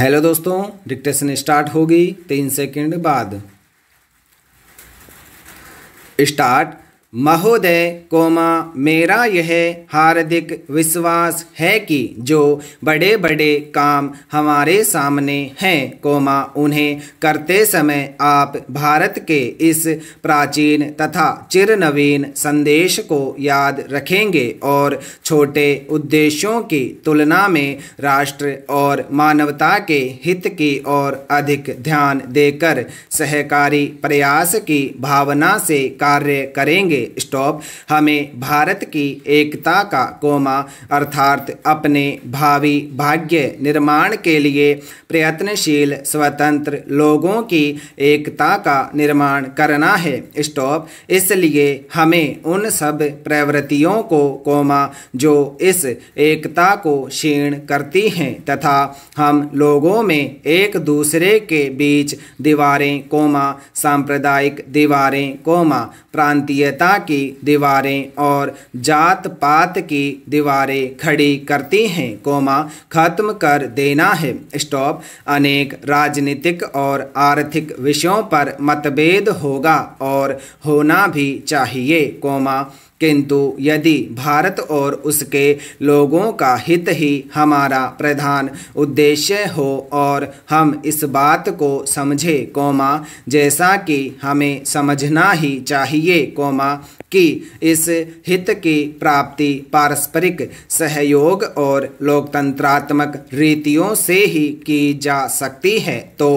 hello दोस्तों dictation start होगी तीन सेकंड बाद स्टार्ट महोदय कोमा मेरा यह हार्दिक विश्वास है कि जो बड़े बड़े काम हमारे सामने हैं कोमा उन्हें करते समय आप भारत के इस प्राचीन तथा चिरनवीन संदेश को याद रखेंगे और छोटे उद्देश्यों की तुलना में राष्ट्र और मानवता के हित की ओर अधिक ध्यान देकर सहकारी प्रयास की भावना से कार्य करेंगे स्टॉप हमें भारत की एकता का कोमा अर्थात अपने भावी भाग्य निर्माण के लिए प्रयत्नशील स्वतंत्र लोगों की एकता का निर्माण करना है स्टॉप इसलिए हमें उन सब प्रवृत्तियों को कोमा जो इस एकता को क्षीण करती हैं तथा हम लोगों में एक दूसरे के बीच दीवारें कोमा सांप्रदायिक दीवारें कोमा प्रांतीयता भाषा की दीवारें और जात पात की दीवारें खड़ी करती हैं कोमा खत्म कर देना है स्टॉप अनेक राजनीतिक और आर्थिक विषयों पर मतभेद होगा और होना भी चाहिए कोमा किंतु यदि भारत और उसके लोगों का हित ही हमारा प्रधान उद्देश्य हो और हम इस बात को समझे कौमा जैसा कि हमें समझना ही चाहिए कौमा कि इस हित की प्राप्ति पारस्परिक सहयोग और लोकतंत्रात्मक रीतियों से ही की जा सकती है तो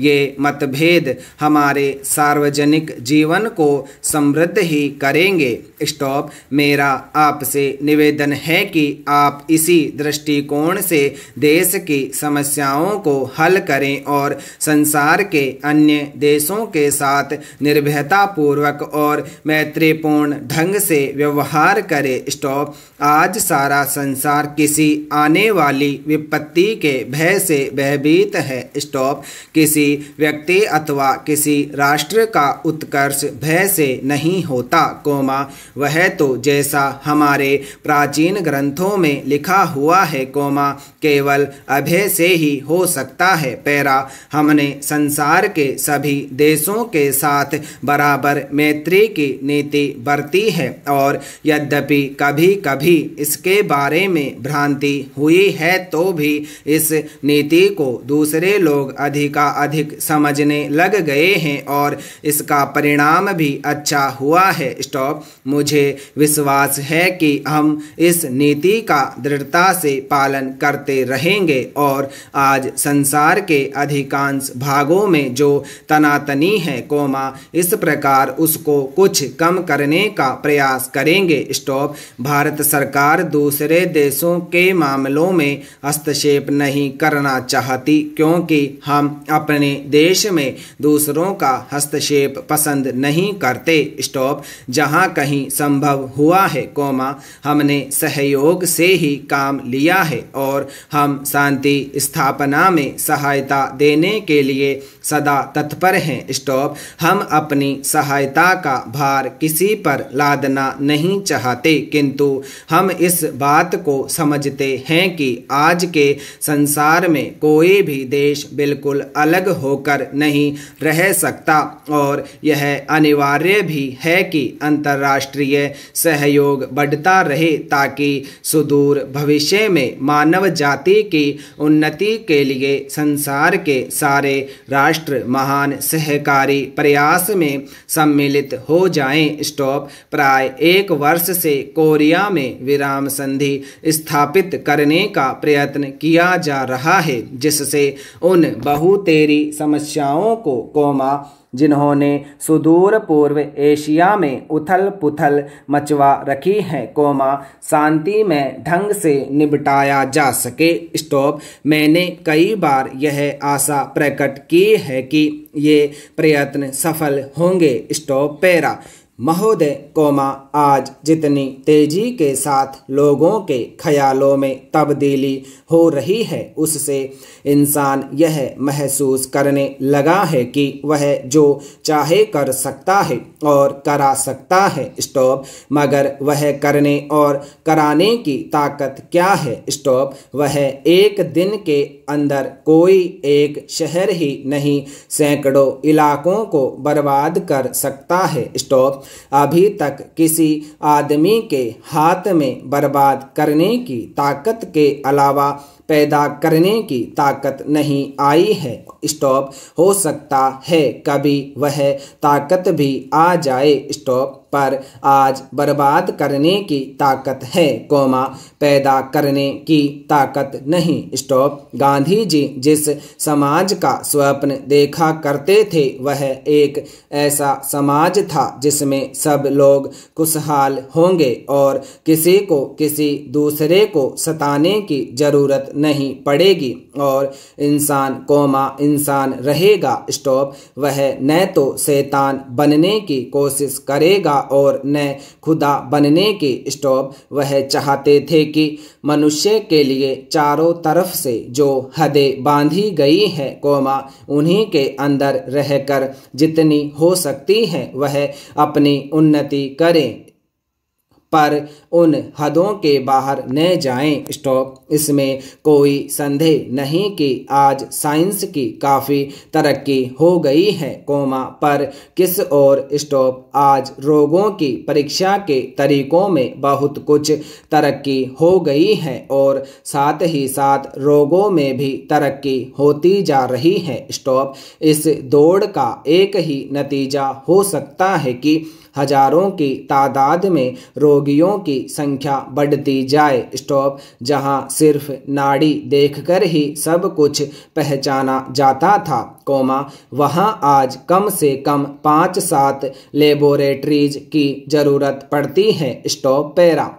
ये मतभेद हमारे सार्वजनिक जीवन को समृद्ध ही करेंगे स्टॉप मेरा आपसे निवेदन है कि आप इसी दृष्टिकोण से देश की समस्याओं को हल करें और संसार के अन्य देशों के साथ निर्भयतापूर्वक और मैत्रीपूर्ण पूर्ण ढंग से व्यवहार करे स्टॉप आज सारा संसार किसी आने वाली विपत्ति के भय से भयभीत है स्टॉप किसी व्यक्ति अथवा किसी राष्ट्र का उत्कर्ष भय से नहीं होता कोमा वह तो जैसा हमारे प्राचीन ग्रंथों में लिखा हुआ है कोमा केवल अभय से ही हो सकता है पैरा हमने संसार के सभी देशों के साथ बराबर मैत्री की नीति बरती है और यद्यपि कभी कभी इसके बारे में भ्रांति हुई है तो भी इस नीति को दूसरे लोग अधिकाधिक समझने लग गए हैं और इसका परिणाम भी अच्छा हुआ है स्टॉप मुझे विश्वास है कि हम इस नीति का दृढ़ता से पालन करते रहेंगे और आज संसार के अधिकांश भागों में जो तनातनी है कोमा इस प्रकार उसको कुछ कम करने का प्रयास करेंगे स्टॉप भारत सरकार दूसरे देशों के मामलों में हस्तक्षेप नहीं करना चाहती क्योंकि हम अपने देश में दूसरों का हस्तक्षेप पसंद नहीं करते स्टॉप जहां कहीं संभव हुआ है कोमा हमने सहयोग से ही काम लिया है और हम शांति स्थापना में सहायता देने के लिए सदा तत्पर हैं स्टॉप हम अपनी सहायता का भार किसी पर पर लादना नहीं चाहते किंतु हम इस बात को समझते हैं कि आज के संसार में कोई भी देश बिल्कुल अलग होकर नहीं रह सकता और यह अनिवार्य भी है कि अंतर्राष्ट्रीय सहयोग बढ़ता रहे ताकि सुदूर भविष्य में मानव जाति की उन्नति के लिए संसार के सारे राष्ट्र महान सहकारी प्रयास में सम्मिलित हो जाएं स्टॉप यूरोप प्राय एक वर्ष से कोरिया में विराम संधि स्थापित करने का प्रयत्न किया जा रहा है जिससे उन बहुतेरी समस्याओं को कोमा जिन्होंने सुदूर पूर्व एशिया में उथल पुथल मचवा रखी है कोमा शांति में ढंग से निपटाया जा सके स्टॉप मैंने कई बार यह आशा प्रकट की है कि ये प्रयत्न सफल होंगे स्टॉप पैरा महोदय कोमा आज जितनी तेजी के साथ लोगों के ख्यालों में तब्दीली हो रही है उससे इंसान यह महसूस करने लगा है कि वह जो चाहे कर सकता है और करा सकता है स्टॉप मगर वह करने और कराने की ताकत क्या है स्टॉप वह एक दिन के अंदर कोई एक शहर ही नहीं सैकड़ों इलाकों को बर्बाद कर सकता है स्टॉप अभी तक किसी आदमी के हाथ में बर्बाद करने की ताकत के अलावा पैदा करने की ताकत नहीं आई है स्टॉप हो सकता है कभी वह ताकत भी आ जाए स्टॉप पर आज बर्बाद करने की ताकत है कोमा पैदा करने की ताकत नहीं स्टॉप गांधी जी जिस समाज का स्वप्न देखा करते थे वह एक ऐसा समाज था जिसमें सब लोग खुशहाल होंगे और किसी को किसी दूसरे को सताने की ज़रूरत नहीं पड़ेगी और इंसान कोमा इंसान रहेगा स्टॉप वह न तो शैतान बनने की कोशिश करेगा और न खुदा बनने के स्टॉप वह चाहते थे कि मनुष्य के लिए चारों तरफ से जो हदें बांधी गई है कोमा उन्हीं के अंदर रहकर जितनी हो सकती है वह अपनी उन्नति करें पर उन हदों के बाहर न जाएं स्टॉक इसमें कोई संदेह नहीं कि आज साइंस की काफ़ी तरक्की हो गई है कोमा पर किस और स्टॉप आज रोगों की परीक्षा के तरीकों में बहुत कुछ तरक्की हो गई है और साथ ही साथ रोगों में भी तरक्की होती जा रही है स्टॉप इस दौड़ का एक ही नतीजा हो सकता है कि हजारों की तादाद में रोगियों की संख्या बढ़ती जाए स्टॉप जहां सिर्फ नाड़ी देखकर ही सब कुछ पहचाना जाता था कोमा वहां आज कम से कम पाँच सात लेबोरेटरीज की ज़रूरत पड़ती है स्टॉप पैरा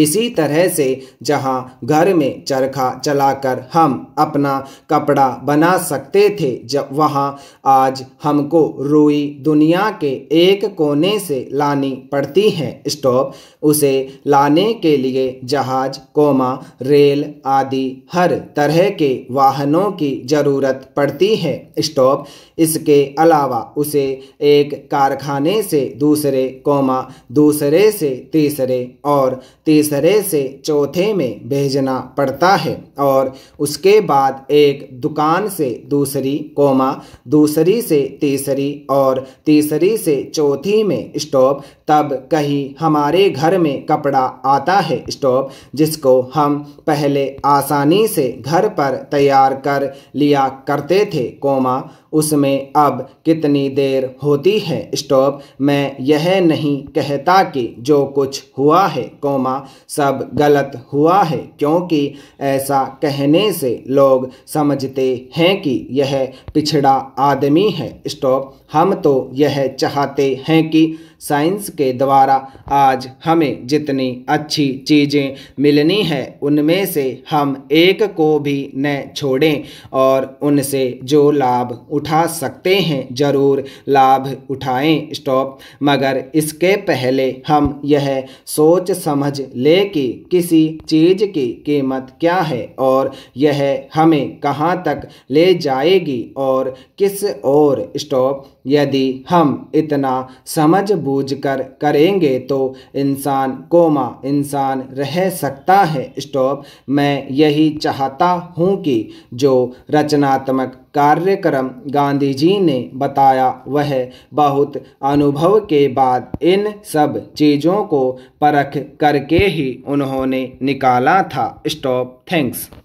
इसी तरह से जहाँ घर में चरखा चलाकर हम अपना कपड़ा बना सकते थे जब वहाँ आज हमको रुई दुनिया के एक कोने से लानी पड़ती है स्टॉप उसे लाने के लिए जहाज कोमा रेल आदि हर तरह के वाहनों की ज़रूरत पड़ती है स्टॉप इसके अलावा उसे एक कारखाने से दूसरे कोमा दूसरे से तीसरे और तीसरे तीसरे से चौथे में भेजना पड़ता है और उसके बाद एक दुकान से दूसरी कोमा दूसरी से तीसरी और तीसरी से चौथी में स्टॉप तब कहीं हमारे घर में कपड़ा आता है स्टॉप जिसको हम पहले आसानी से घर पर तैयार कर लिया करते थे कोमा उसमें अब कितनी देर होती है स्टॉप मैं यह नहीं कहता कि जो कुछ हुआ है कोमा सब गलत हुआ है क्योंकि ऐसा कहने से लोग समझते हैं कि यह पिछड़ा आदमी है स्टॉप हम तो यह चाहते हैं कि साइंस के द्वारा आज हमें जितनी अच्छी चीज़ें मिलनी है उनमें से हम एक को भी न छोड़ें और उनसे जो लाभ उठा सकते हैं ज़रूर लाभ उठाएं स्टॉप मगर इसके पहले हम यह सोच समझ ले कि किसी चीज़ की कीमत क्या है और यह हमें कहाँ तक ले जाएगी और किस और स्टॉप यदि हम इतना समझ बूझ कर करेंगे तो इंसान कोमा इंसान रह सकता है स्टॉप मैं यही चाहता हूँ कि जो रचनात्मक कार्यक्रम गांधी जी ने बताया वह बहुत अनुभव के बाद इन सब चीज़ों को परख करके ही उन्होंने निकाला था स्टॉप थैंक्स